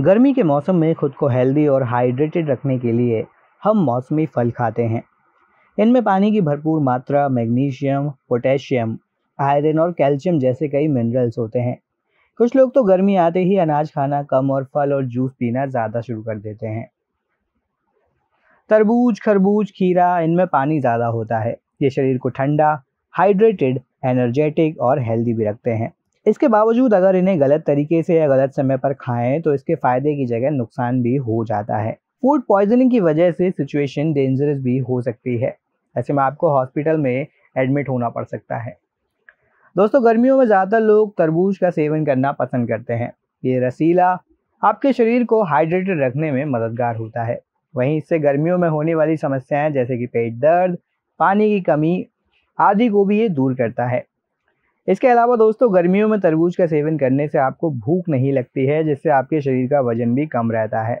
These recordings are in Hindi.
गर्मी के मौसम में खुद को हेल्दी और हाइड्रेटेड रखने के लिए हम मौसमी फल खाते हैं इनमें पानी की भरपूर मात्रा मैग्नीशियम पोटेशियम आयरन और कैल्शियम जैसे कई मिनरल्स होते हैं कुछ लोग तो गर्मी आते ही अनाज खाना कम और फल और जूस पीना ज़्यादा शुरू कर देते हैं तरबूज खरबूज खीरा इनमें पानी ज़्यादा होता है ये शरीर को ठंडा हाइड्रेटेड एनर्जेटिक और हेल्दी भी रखते हैं इसके बावजूद अगर इन्हें गलत तरीके से या गलत समय पर खाएं तो इसके फायदे की जगह नुकसान भी हो जाता है फूड पॉइजनिंग की वजह से सिचुएशन डेंजरस भी हो सकती है ऐसे में आपको हॉस्पिटल में एडमिट होना पड़ सकता है दोस्तों गर्मियों में ज़्यादातर लोग तरबूज का सेवन करना पसंद करते हैं ये रसीला आपके शरीर को हाइड्रेटेड रखने में मददगार होता है वहीं इससे गर्मियों में होने वाली समस्याएं जैसे कि पेट दर्द पानी की कमी आदि को भी ये दूर करता है इसके अलावा दोस्तों गर्मियों में तरबूज का सेवन करने से आपको भूख नहीं लगती है जिससे आपके शरीर का वजन भी कम रहता है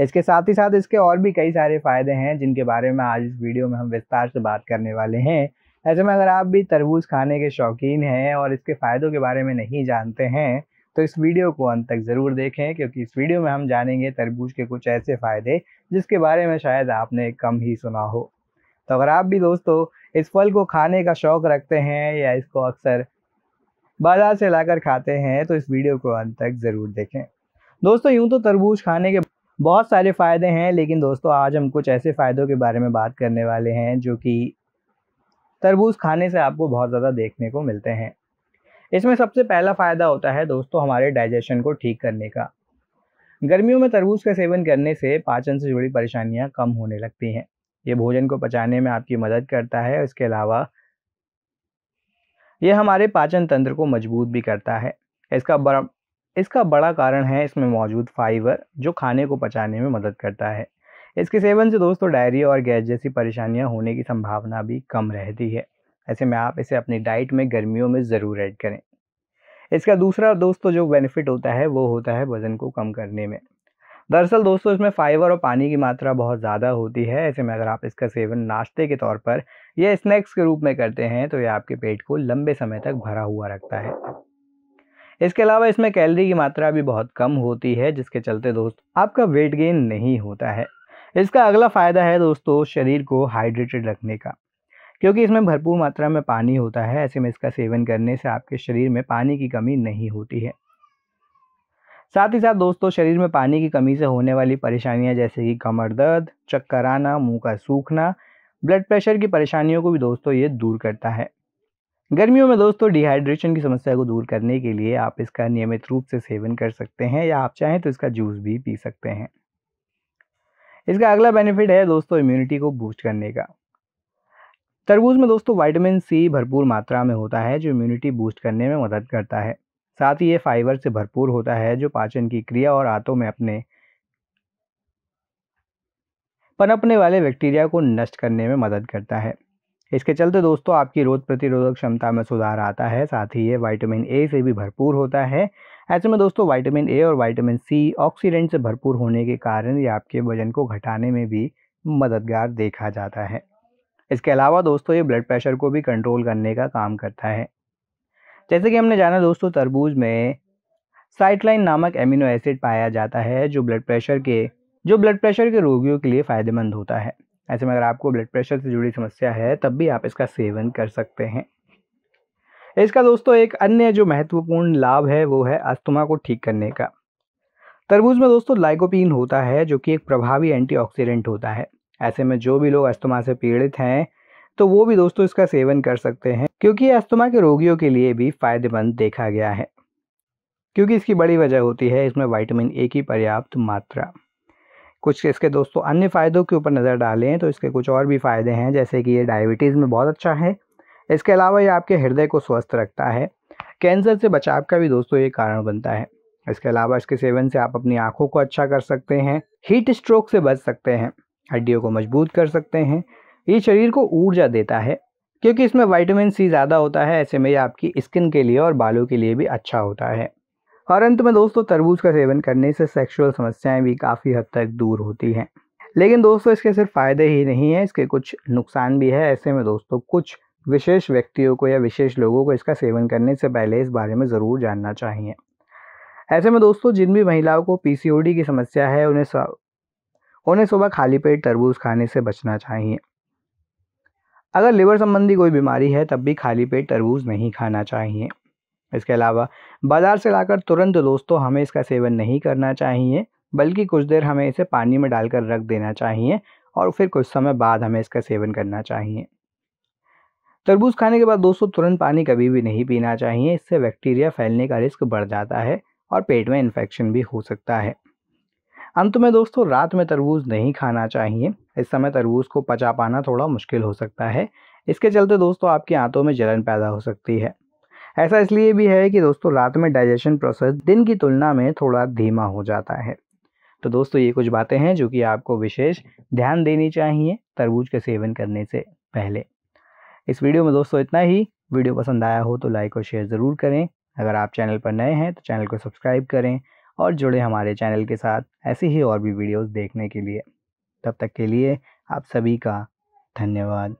इसके साथ ही साथ इसके और भी कई सारे फ़ायदे हैं जिनके बारे में आज इस वीडियो में हम विस्तार से बात करने वाले हैं ऐसे में अगर आप भी तरबूज खाने के शौकीन हैं और इसके फ़ायदों के बारे में नहीं जानते हैं तो इस वीडियो को अंत तक ज़रूर देखें क्योंकि इस वीडियो में हम जानेंगे तरबूज के कुछ ऐसे फ़ायदे जिसके बारे में शायद आपने कम ही सुना हो तो अगर आप भी दोस्तों इस फल को खाने का शौक रखते हैं या इसको अक्सर बाजार से लाकर खाते हैं तो इस वीडियो को अंत तक ज़रूर देखें दोस्तों यूं तो तरबूज खाने के बहुत सारे फ़ायदे हैं लेकिन दोस्तों आज हम कुछ ऐसे फ़ायदों के बारे में बात करने वाले हैं जो कि तरबूज खाने से आपको बहुत ज़्यादा देखने को मिलते हैं इसमें सबसे पहला फ़ायदा होता है दोस्तों हमारे डाइजेशन को ठीक करने का गर्मियों में तरबूज का सेवन करने से पाचन से जुड़ी परेशानियाँ कम होने लगती हैं ये भोजन को पचाने में आपकी मदद करता है इसके अलावा ये हमारे पाचन तंत्र को मजबूत भी करता है इसका बड़ा इसका बड़ा कारण है इसमें मौजूद फाइबर जो खाने को पचाने में मदद करता है इसके सेवन से दोस्तों डायरिया और गैस जैसी परेशानियां होने की संभावना भी कम रहती है ऐसे में आप इसे अपनी डाइट में गर्मियों में ज़रूर ऐड करें इसका दूसरा दोस्तों जो बेनिफिट होता है वो होता है वज़न को कम करने में दरअसल दोस्तों इसमें फाइबर और पानी की मात्रा बहुत ज़्यादा होती है ऐसे में अगर आप इसका सेवन नाश्ते के तौर पर या स्नैक्स के रूप में करते हैं तो ये आपके पेट को लंबे समय तक भरा हुआ रखता है इसके अलावा इसमें कैलरी की मात्रा भी बहुत कम होती है जिसके चलते दोस्त आपका वेट गेन नहीं होता है इसका अगला फ़ायदा है दोस्तों शरीर को हाइड्रेटेड रखने का क्योंकि इसमें भरपूर मात्रा में पानी होता है ऐसे में इसका सेवन करने से आपके शरीर में पानी की कमी नहीं होती है साथ ही साथ दोस्तों शरीर में पानी की कमी से होने वाली परेशानियां जैसे कि कमर दर्द चक्कर आना मुंह का सूखना ब्लड प्रेशर की परेशानियों को भी दोस्तों ये दूर करता है गर्मियों में दोस्तों डिहाइड्रेशन की समस्या को दूर करने के लिए आप इसका नियमित रूप से सेवन कर सकते हैं या आप चाहें तो इसका जूस भी पी सकते हैं इसका अगला बेनिफिट है दोस्तों इम्यूनिटी को बूस्ट करने का तरबूज में दोस्तों वाइटामिन सी भरपूर मात्रा में होता है जो इम्यूनिटी बूस्ट करने में मदद करता है साथ ही ये फाइबर से भरपूर होता है जो पाचन की क्रिया और आंतों में अपने पनपने वाले बैक्टीरिया को नष्ट करने में मदद करता है इसके चलते दोस्तों आपकी रोग प्रतिरोधक क्षमता में सुधार आता है साथ ही ये विटामिन ए से भी भरपूर होता है ऐसे में दोस्तों विटामिन ए और विटामिन सी ऑक्सीडेंट से भरपूर होने के कारण ये आपके वजन को घटाने में भी मददगार देखा जाता है इसके अलावा दोस्तों ये ब्लड प्रेशर को भी कंट्रोल करने का काम करता है जैसे कि हमने जाना दोस्तों तरबूज में साइटलाइन नामक एमिनो एसिड पाया जाता है जो ब्लड प्रेशर के जो ब्लड प्रेशर के रोगियों के लिए फ़ायदेमंद होता है ऐसे में अगर आपको ब्लड प्रेशर से जुड़ी समस्या है तब भी आप इसका सेवन कर सकते हैं इसका दोस्तों एक अन्य जो महत्वपूर्ण लाभ है वो है अस्थमा को ठीक करने का तरबूज में दोस्तों लाइकोपीन होता है जो कि एक प्रभावी एंटीऑक्सीडेंट होता है ऐसे में जो भी लोग अस्थमा से पीड़ित हैं तो वो भी दोस्तों इसका सेवन कर सकते हैं क्योंकि अस्थमा के रोगियों के लिए भी फायदेमंद देखा गया है क्योंकि इसकी बड़ी वजह होती है इसमें विटामिन ए की पर्याप्त मात्रा कुछ इसके दोस्तों अन्य फ़ायदों के ऊपर नज़र डालें तो इसके कुछ और भी फ़ायदे हैं जैसे कि ये डायबिटीज़ में बहुत अच्छा है इसके अलावा ये आपके हृदय को स्वस्थ रखता है कैंसर से बचाव का भी दोस्तों ये कारण बनता है इसके अलावा इसके सेवन से आप अपनी आँखों को अच्छा कर सकते हैं हीट स्ट्रोक से बच सकते हैं हड्डियों को मजबूत कर सकते हैं ये शरीर को ऊर्जा देता है क्योंकि इसमें वाइटामिन सी ज़्यादा होता है ऐसे में ये आपकी स्किन के लिए और बालों के लिए भी अच्छा होता है और अंत में दोस्तों तरबूज का सेवन करने से सेक्सुअल समस्याएं भी काफ़ी हद तक दूर होती हैं लेकिन दोस्तों इसके सिर्फ फ़ायदे ही नहीं हैं इसके कुछ नुकसान भी है ऐसे में दोस्तों कुछ विशेष व्यक्तियों को या विशेष लोगों को इसका सेवन करने से पहले इस बारे में ज़रूर जानना चाहिए ऐसे में दोस्तों जिन भी महिलाओं को पी की समस्या है उन्हें उन्हें सुबह खाली पेट तरबूज खाने से बचना चाहिए अगर लिवर संबंधी कोई बीमारी है तब भी खाली पेट तरबूज नहीं खाना चाहिए इसके अलावा बाज़ार से लाकर तुरंत दोस्तों हमें इसका सेवन नहीं करना चाहिए बल्कि कुछ देर हमें इसे पानी में डालकर रख देना चाहिए और फिर कुछ समय बाद हमें इसका सेवन करना चाहिए तरबूज खाने के बाद दोस्तों तुरंत पानी कभी भी नहीं पीना चाहिए इससे बैक्टीरिया फैलने का रिस्क बढ़ जाता है और पेट में इन्फेक्शन भी हो सकता है अंत में दोस्तों रात में तरबूज नहीं खाना चाहिए इस समय तरबूज को पचा पाना थोड़ा मुश्किल हो सकता है इसके चलते दोस्तों आपकी आंतों में जलन पैदा हो सकती है ऐसा इसलिए भी है कि दोस्तों रात में डाइजेशन प्रोसेस दिन की तुलना में थोड़ा धीमा हो जाता है तो दोस्तों ये कुछ बातें हैं जो कि आपको विशेष ध्यान देनी चाहिए तरबूज के सेवन करने से पहले इस वीडियो में दोस्तों इतना ही वीडियो पसंद आया हो तो लाइक और शेयर ज़रूर करें अगर आप चैनल पर नए हैं तो चैनल को सब्सक्राइब करें और जुड़े हमारे चैनल के साथ ऐसी ही और भी वीडियोस देखने के लिए तब तक के लिए आप सभी का धन्यवाद